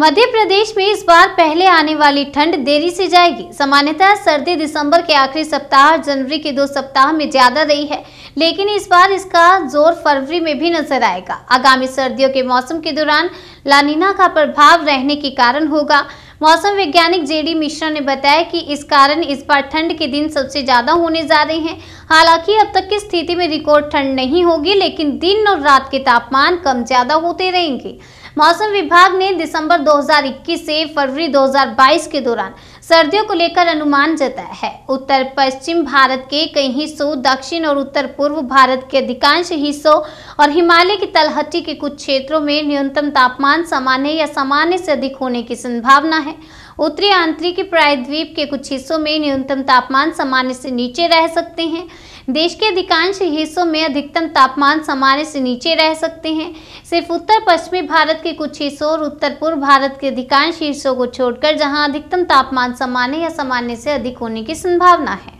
मध्य प्रदेश में इस बार पहले आने वाली ठंड देरी से जाएगी सामान्यतः सर्दी दिसंबर के आखिरी सप्ताह जनवरी के दो सप्ताह में ज्यादा रही है लेकिन इस बार इसका जोर फरवरी में भी नजर आएगा आगामी सर्दियों के मौसम के दौरान लानीना का प्रभाव रहने के कारण होगा मौसम वैज्ञानिक जेडी मिश्रा ने बताया कि इस कारण इस बार ठंड के दिन सबसे ज्यादा होने जा रहे हैं हालांकि अब तक की स्थिति में रिकॉर्ड ठंड नहीं होगी लेकिन दिन और रात के तापमान कम ज्यादा होते रहेंगे मौसम विभाग ने दिसंबर 2021 से फरवरी 2022 के दौरान सर्दियों को लेकर अनुमान जताया है उत्तर पश्चिम भारत के कई हिस्सों दक्षिण और उत्तर पूर्व भारत के अधिकांश हिस्सों और हिमालय की तलहटी के कुछ क्षेत्रों में न्यूनतम तापमान सामान्य या सामान्य से अधिक होने की संभावना है उत्तरी आंतरिक प्रायद्वीप के कुछ हिस्सों में न्यूनतम तापमान सामान्य से नीचे रह सकते हैं देश के अधिकांश हिस्सों में अधिकतम तापमान सामान्य से नीचे रह सकते हैं सिर्फ उत्तर पश्चिमी भारत के कुछ हिस्सों और उत्तर पूर्व भारत के अधिकांश हिस्सों को छोड़कर जहां अधिकतम तापमान सामान्य या सामान्य से अधिक होने की संभावना है